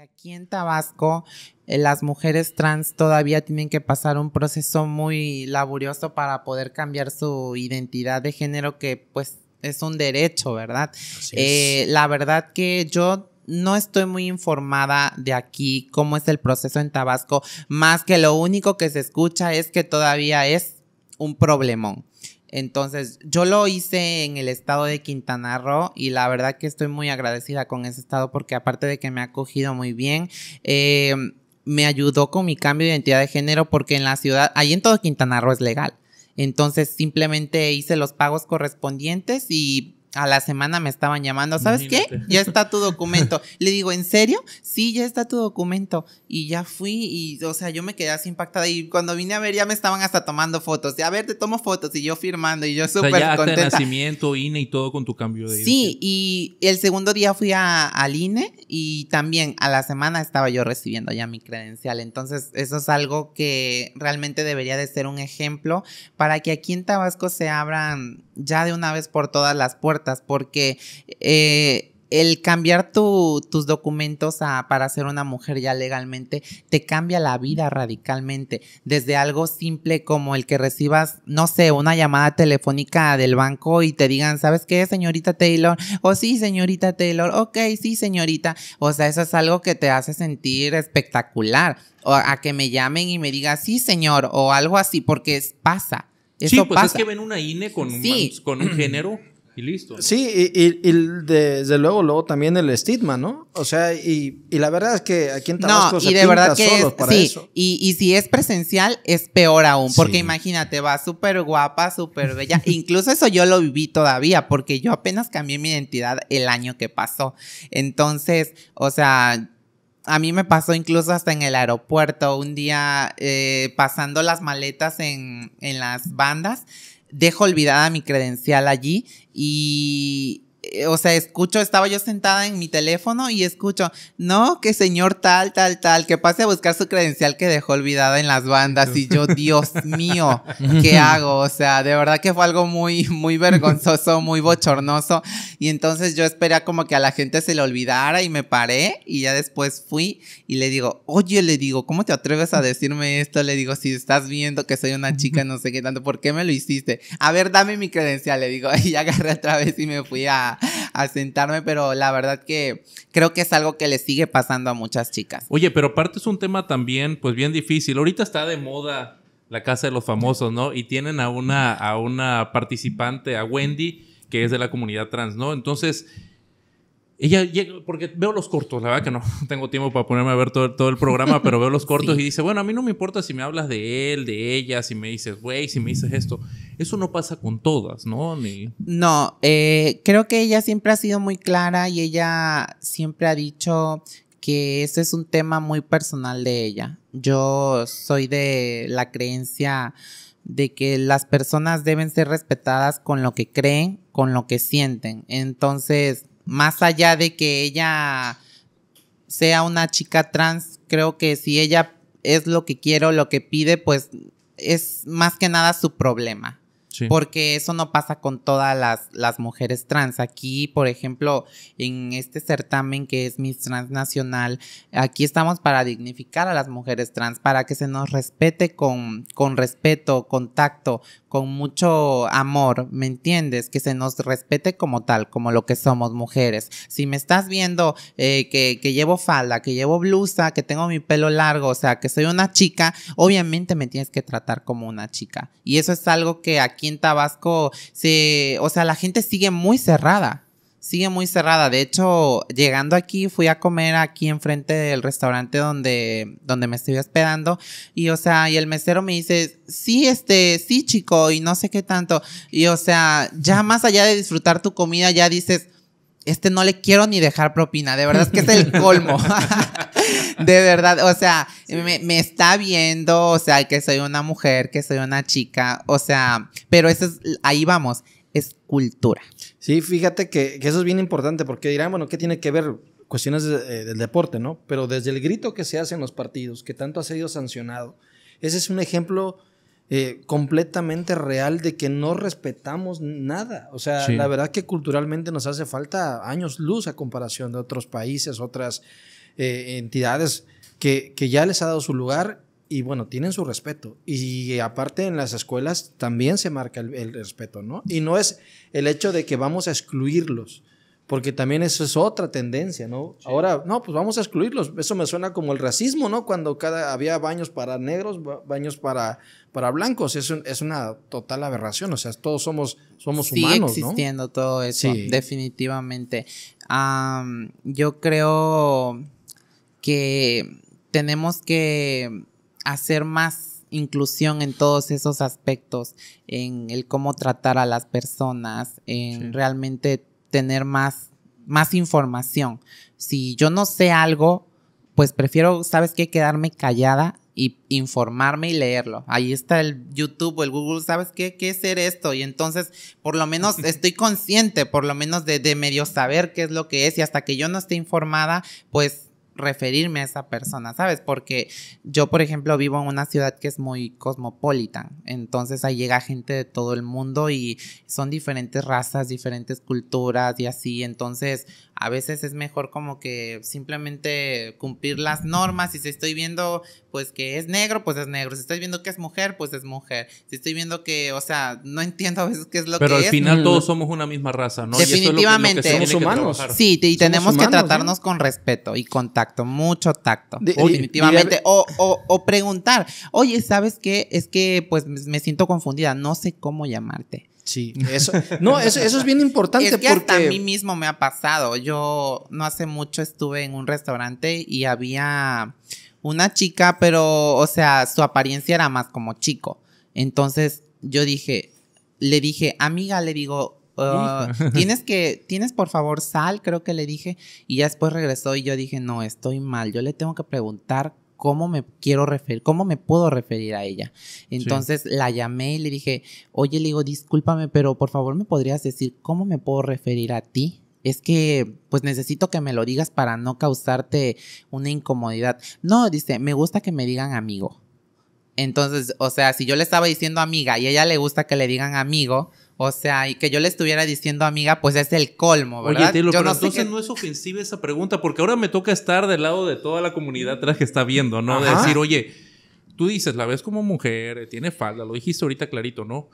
aquí en Tabasco eh, las mujeres trans todavía tienen que pasar un proceso muy laborioso para poder cambiar su identidad de género, que pues es un derecho, ¿verdad? Eh, la verdad que yo no estoy muy informada de aquí cómo es el proceso en Tabasco, más que lo único que se escucha es que todavía es un problemón. Entonces, yo lo hice en el estado de Quintana Roo y la verdad que estoy muy agradecida con ese estado porque aparte de que me ha acogido muy bien, eh, me ayudó con mi cambio de identidad de género porque en la ciudad, ahí en todo Quintana Roo es legal. Entonces simplemente hice los pagos correspondientes y a la semana me estaban llamando, ¿sabes qué? Ya está tu documento. Le digo, ¿en serio? Sí, ya está tu documento. Y ya fui y, o sea, yo me quedé así impactada y cuando vine a ver ya me estaban hasta tomando fotos. ya a ver, te tomo fotos y yo firmando y yo súper o sea, nacimiento, INE y todo con tu cambio de Sí, y el segundo día fui a, al INE y también a la semana estaba yo recibiendo ya mi credencial. Entonces, eso es algo que realmente debería de ser un ejemplo para que aquí en Tabasco se abran ya de una vez por todas las puertas porque eh, el cambiar tus documentos para ser una mujer ya legalmente te cambia la vida radicalmente. Desde algo simple como el que recibas, no sé, una llamada telefónica del banco y te digan, ¿sabes qué, señorita Taylor? O sí, señorita Taylor. Ok, sí, señorita. O sea, eso es algo que te hace sentir espectacular. O a que me llamen y me digan, sí, señor, o algo así, porque pasa. Eso sí, pues pasa. es que ven una INE con con un género y listo. Sí, y, desde luego, luego también el estigma, ¿no? O sea, y, la verdad es que aquí en Tabasco no, se y de verdad para eso. Y, si es presencial, es peor aún, porque imagínate, va súper guapa, súper bella. Incluso eso yo lo viví todavía, porque yo apenas cambié mi identidad el año que pasó. Entonces, o sea, a mí me pasó incluso hasta en el aeropuerto, un día eh, pasando las maletas en, en las bandas dejo olvidada mi credencial allí y eh, o sea, escucho, estaba yo sentada en mi teléfono y escucho, no, que señor tal, tal, tal, que pase a buscar su credencial que dejó olvidada en las bandas. Y yo, Dios mío, ¿qué hago? O sea, de verdad que fue algo muy, muy vergonzoso, muy bochornoso. Y entonces yo esperé como que a la gente se le olvidara y me paré y ya después fui y le digo, oye, le digo, ¿cómo te atreves a decirme esto? Le digo, si estás viendo que soy una chica, no sé qué tanto, ¿por qué me lo hiciste? A ver, dame mi credencial, le digo. Y agarré otra vez y me fui a, a, sentarme, pero la verdad que creo que es algo que le sigue pasando a muchas chicas. Oye, pero aparte es un tema también, pues bien difícil. Ahorita está de moda la casa de los famosos, ¿no? Y tienen a una, a una participante, a Wendy, que es de la comunidad trans, ¿no? Entonces ella llega, porque veo los cortos, la verdad que no tengo tiempo para ponerme a ver todo, el programa, pero veo los cortos y dice, bueno, a mí no me importa si me hablas de él, de ella, si me dices, güey, si me dices esto. Eso no pasa con todas, ¿no? No, eh, creo que ella siempre ha sido muy clara y ella siempre ha dicho que ese es un tema muy personal de ella. Yo soy de la creencia de que las personas deben ser respetadas con lo que creen, con lo que sienten. Entonces, más allá de que ella sea una chica trans, creo que si ella es lo que quiere o lo que pide, pues es más que nada su problema. Porque eso no pasa con todas las, las, mujeres trans. Aquí, por ejemplo, en este certamen que es Miss Transnacional, aquí estamos para dignificar a las mujeres trans, para que se nos respete con, con respeto, con tacto, con mucho amor, ¿me entiendes? Que se nos respete como tal, como lo que somos mujeres. Si me estás viendo eh, que, que, llevo falda, que llevo blusa, que tengo mi pelo largo, o sea, que soy una chica, obviamente me tienes que tratar como una chica. Y eso es algo que aquí en Tabasco se, o sea, la gente sigue muy cerrada. Sigue muy cerrada. De hecho, llegando aquí, fui a comer aquí enfrente del restaurante donde, donde me estoy esperando. Y, o sea, y el mesero me dice, sí, este, sí, chico, y no sé qué tanto. Y, o sea, ya más allá de disfrutar tu comida, ya dices, este no le quiero ni dejar propina. De verdad es que es el colmo. de verdad, o sea, me, me, está viendo, o sea, que soy una mujer, que soy una chica, o sea, pero eso es, ahí vamos, es cultura. Sí, fíjate que, eso es bien importante porque dirán, bueno, ¿qué tiene que ver cuestiones eh, del deporte, no? Pero desde el grito que se hace en los partidos, que tanto ha sido sancionado, ese es un ejemplo eh, completamente real de que no respetamos nada. O sea, la verdad que culturalmente nos hace falta años luz a comparación de otros países, otras eh, entidades que, ya les ha dado su lugar y bueno, tienen su respeto. Y aparte en las escuelas también se marca el, respeto, ¿no? Y no es el hecho de que vamos a excluirlos, porque también eso es otra tendencia, ¿no? Ahora, no, pues vamos a excluirlos. Eso me suena como el racismo, ¿no? Cuando cada, había baños para negros, baños para, para blancos. Es, una total aberración, o sea, todos somos, somos humanos. Sigue existiendo todo eso, definitivamente. yo creo que tenemos que hacer más inclusión en todos esos aspectos, en el cómo tratar a las personas, en realmente tener más, más información. Si yo no sé algo, pues prefiero, ¿sabes qué? Quedarme callada y informarme y leerlo. Ahí está el YouTube o el Google, ¿sabes qué? ¿Qué es ser esto? Y entonces, por lo menos estoy consciente, por lo menos de, de medio saber qué es lo que es y hasta que yo no esté informada, pues referirme a esa persona, ¿sabes? Porque yo, por ejemplo, vivo en una ciudad que es muy cosmopolita entonces ahí llega gente de todo el mundo y son diferentes razas, diferentes culturas y así, entonces a veces es mejor como que simplemente cumplir las normas, si estoy viendo pues que es negro, pues es negro, si estoy viendo que es mujer, pues es mujer, si estoy viendo que, o sea, no entiendo a veces qué es lo que es. Pero al final mm. todos somos una misma raza, ¿no? Definitivamente. Y somos humanos. sí, y tenemos que tratarnos ¿eh? con respeto y contacto tacto, mucho tacto. definitivamente. o, preguntar, oye, ¿sabes qué? Es que pues me siento confundida, no sé cómo llamarte. Sí, eso, no, eso, es bien importante. a mí mismo me ha pasado. Yo no hace mucho estuve en un restaurante y había una chica, pero, o sea, su apariencia era más como chico. Entonces yo dije, le dije, amiga, le digo, Ah, tienes que, tienes por favor sal, creo que le dije, y ya después regresó y yo dije, no, estoy mal, yo le tengo que preguntar cómo me quiero referir, cómo me puedo referir a ella. Entonces la llamé y le dije, oye, le digo, discúlpame, pero por favor me podrías decir cómo me puedo referir a ti. Es que, pues necesito que me lo digas para no causarte una incomodidad. No, dice, me gusta que me digan amigo. Entonces, o sea, si yo le estaba diciendo amiga y a ella le gusta que le digan amigo, o sea, y que yo le estuviera diciendo amiga, pues es el colmo, ¿verdad? Oye, pero no entonces no es ofensiva esa pregunta, porque ahora me toca estar del lado de toda la comunidad que está viendo, ¿no? De decir, oye, tú dices, la ves como mujer, tiene falda, lo dijiste ahorita clarito, ¿no?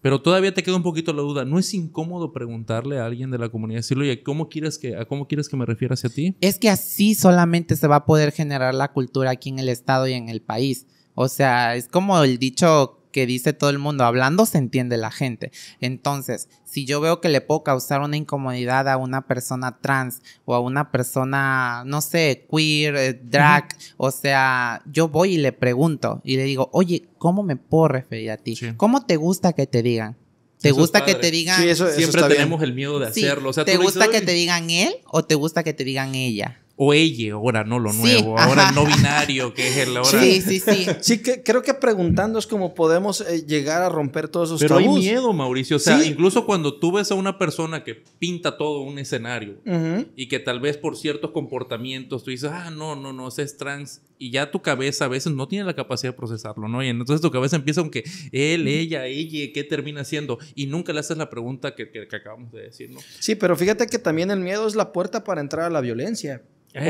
Pero todavía te queda un poquito la duda. ¿No es incómodo preguntarle a alguien de la comunidad, decirle, oye, ¿cómo quieres que, ¿a cómo quieres que me refieras a ti? Es que así solamente se va a poder generar la cultura aquí en el Estado y en el país. O sea, es como el dicho que dice todo el mundo, hablando se entiende la gente. Entonces, si yo veo que le puedo causar una incomodidad a una persona trans o a una persona, no sé, queer, eh, drag, o sea, yo voy y le pregunto y le digo, oye, ¿cómo me puedo referir a ti? ¿Cómo te gusta que te digan? ¿Te gusta que te digan? eso, siempre tenemos el miedo de hacerlo. ¿Te gusta que te digan él o te gusta que te digan ella? o ella, ahora no lo nuevo, ahora el no binario, que es el ahora. Sí, sí, sí. sí, que, creo que preguntando es cómo podemos eh, llegar a romper todos esos Pero hay miedo, Mauricio. O sea, incluso cuando tú ves a una persona que pinta todo un escenario y que tal vez por ciertos comportamientos tú dices, ah, no, no, no, ese es trans y ya tu cabeza a veces no tiene la capacidad de procesarlo, ¿no? Y entonces tu cabeza empieza aunque él, ella, ella, ¿qué termina haciendo? Y nunca le haces la pregunta que, acabamos de decir, ¿no? Sí, pero fíjate que también el miedo es la puerta para entrar a la violencia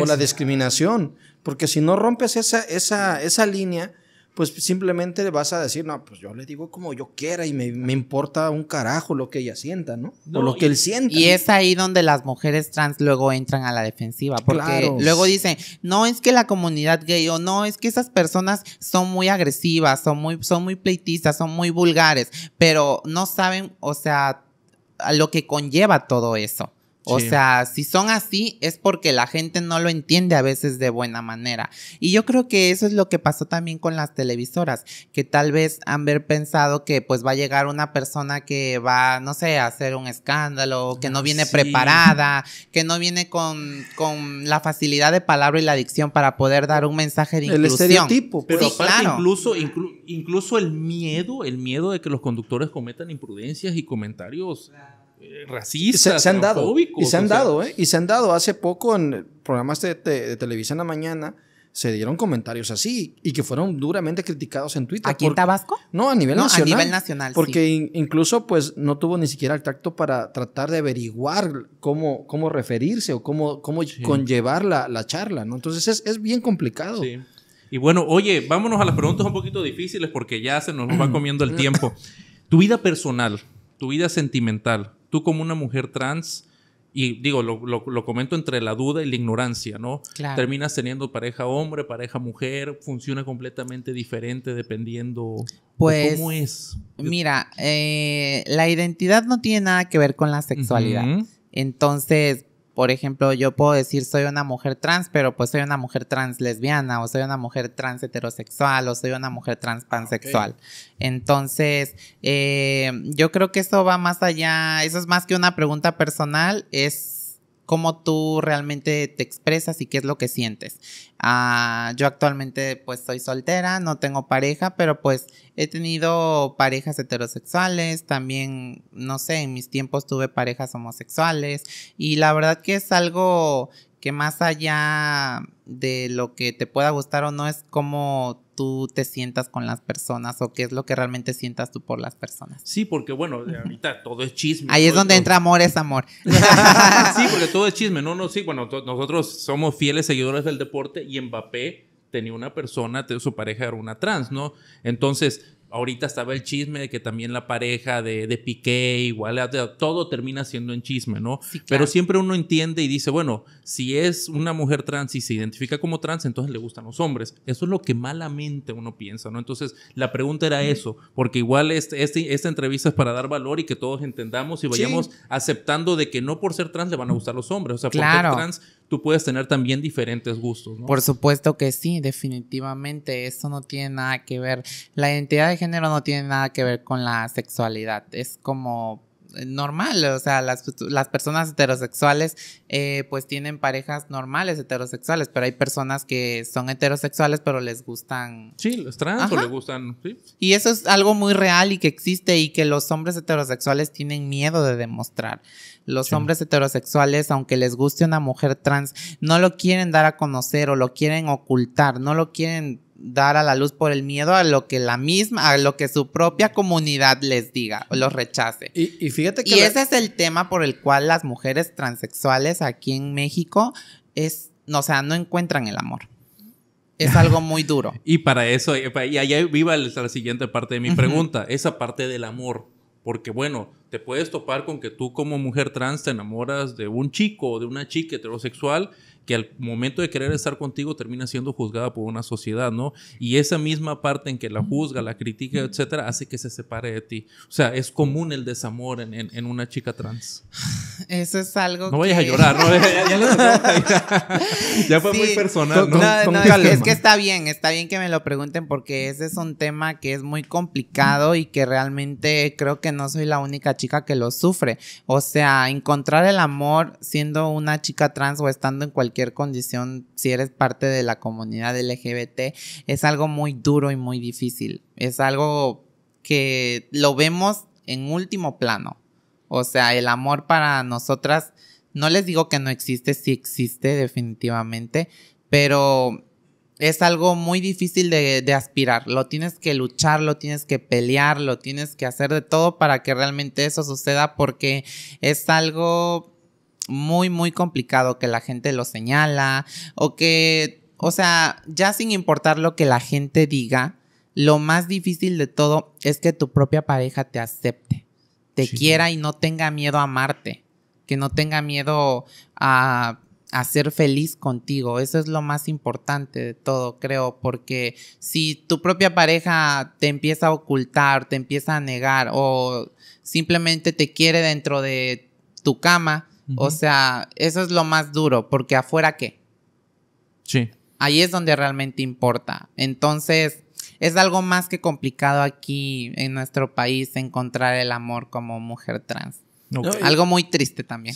o la discriminación, porque si no rompes esa, esa, esa línea, pues simplemente vas a decir, no, pues yo le digo como yo quiera y me, importa un carajo lo que ella sienta, ¿no? o lo y, que él sienta. Y es ahí donde las mujeres trans luego entran a la defensiva, porque luego dicen, no es que la comunidad gay o no es que esas personas son muy agresivas, son muy, son muy pleitistas, son muy vulgares, pero no saben, o sea, lo que conlleva todo eso. O sea, si son así es porque la gente no lo entiende a veces de buena manera. Y yo creo que eso es lo que pasó también con las televisoras, que tal vez han ver pensado que pues va a llegar una persona que va, no sé, a hacer un escándalo, que no viene preparada, que no viene con, con la facilidad de palabra y la dicción para poder dar un mensaje de inclusión. El pues. pero aparte claro. incluso, incluso el miedo, el miedo de que los conductores cometan imprudencias y comentarios racistas, se, se han dado y se han dado, ¿eh? Y se han dado hace poco en programas este de, de, televisión en la mañana se dieron comentarios así y que fueron duramente criticados en Twitter. ¿Aquí en Tabasco? No, a nivel nacional. A nivel nacional. Porque incluso pues no tuvo ni siquiera el tacto para tratar de averiguar cómo, cómo referirse o cómo, cómo conllevar la, charla, ¿no? Entonces es, es bien complicado. Y bueno, oye, vámonos a las preguntas un poquito difíciles porque ya se nos va comiendo el tiempo. Tu vida personal, tu vida sentimental, tú como una mujer trans, y digo, lo, lo, comento entre la duda y la ignorancia, ¿no? Claro. Terminas teniendo pareja hombre, pareja mujer, funciona completamente diferente dependiendo de pues, cómo es. Mira, eh, la identidad no tiene nada que ver con la sexualidad. Entonces, por ejemplo, yo puedo decir soy una mujer trans, pero pues soy una mujer trans lesbiana, o soy una mujer trans heterosexual, o soy una mujer trans ah, pansexual. Entonces, eh, yo creo que eso va más allá, eso es más que una pregunta personal, es cómo tú realmente te expresas y qué es lo que sientes. Ah, yo actualmente pues soy soltera, no tengo pareja, pero pues he tenido parejas heterosexuales, también, no sé, en mis tiempos tuve parejas homosexuales y la verdad que es algo que más allá de lo que te pueda gustar o no es como tú te sientas con las personas o qué es lo que realmente sientas tú por las personas. Sí, porque bueno, ahorita todo es chisme. Ahí es donde entra amor es amor. sí, porque todo es chisme. No, no, sí, bueno, nosotros somos fieles seguidores del deporte y Mbappé tenía una persona, su pareja era una trans, ¿no? Entonces, ahorita estaba el chisme de que también la pareja de, de Piqué, igual, todo termina siendo en chisme, ¿no? Pero siempre uno entiende y dice, bueno, si es una mujer trans y se identifica como trans, entonces le gustan los hombres. Eso es lo que malamente uno piensa, ¿no? Entonces, la pregunta era eso, porque igual este, este, esta entrevista es para dar valor y que todos entendamos y vayamos aceptando de que no por ser trans le van a gustar los hombres, o sea, por ser trans tú puedes tener también diferentes gustos. ¿no? Por supuesto que sí, definitivamente. Eso no tiene nada que ver. La identidad de género no tiene nada que ver con la sexualidad. Es como eh, normal, o sea, las, las personas heterosexuales eh, pues tienen parejas normales heterosexuales, pero hay personas que son heterosexuales pero les gustan... Sí, los trans les gustan... Y eso es algo muy real y que existe y que los hombres heterosexuales tienen miedo de demostrar. Los hombres heterosexuales, aunque les guste una mujer trans, no lo quieren dar a conocer o lo quieren ocultar, no lo quieren dar a la luz por el miedo a lo que la misma, a lo que su propia comunidad les diga o los rechace. Y, fíjate que... Y ese es el tema por el cual las mujeres transexuales aquí en México es, no, o sea, no encuentran el amor. Es algo muy duro. y para eso, y allá viva la siguiente parte de mi pregunta, esa parte del amor. Porque bueno, te puedes topar con que tú como mujer trans te enamoras de un chico o de una chica heterosexual que al momento de querer estar contigo termina siendo juzgada por una sociedad, ¿no? Y esa misma parte en que la juzga, la critica, etcétera, hace que se separe de ti. O sea, es común el desamor en, en, una chica trans. Eso es algo. No vayas a llorar, ¿no? Ya, fue muy personal, ¿no? es que está bien, está bien que me lo pregunten porque ese es un tema que es muy complicado y que realmente creo que no soy la única chica que lo sufre. O sea, encontrar el amor siendo una chica trans o estando en cualquier cualquier condición, si eres parte de la comunidad LGBT, es algo muy duro y muy difícil. Es algo que lo vemos en último plano. O sea, el amor para nosotras, no les digo que no existe, sí existe definitivamente, pero es algo muy difícil de, de, aspirar. Lo tienes que luchar, lo tienes que pelear, lo tienes que hacer de todo para que realmente eso suceda porque es algo muy, muy complicado que la gente lo señala o que, o sea, ya sin importar lo que la gente diga, lo más difícil de todo es que tu propia pareja te acepte, te quiera y no tenga miedo a amarte, que no tenga miedo a ser feliz contigo. Eso es lo más importante de todo, creo, porque si tu propia pareja te empieza a ocultar, te empieza a negar o simplemente te quiere dentro de tu cama, o sea, eso es lo más duro, porque afuera qué. Sí. Ahí es donde realmente importa. Entonces, es algo más que complicado aquí en nuestro país encontrar el amor como mujer trans. Algo muy triste también.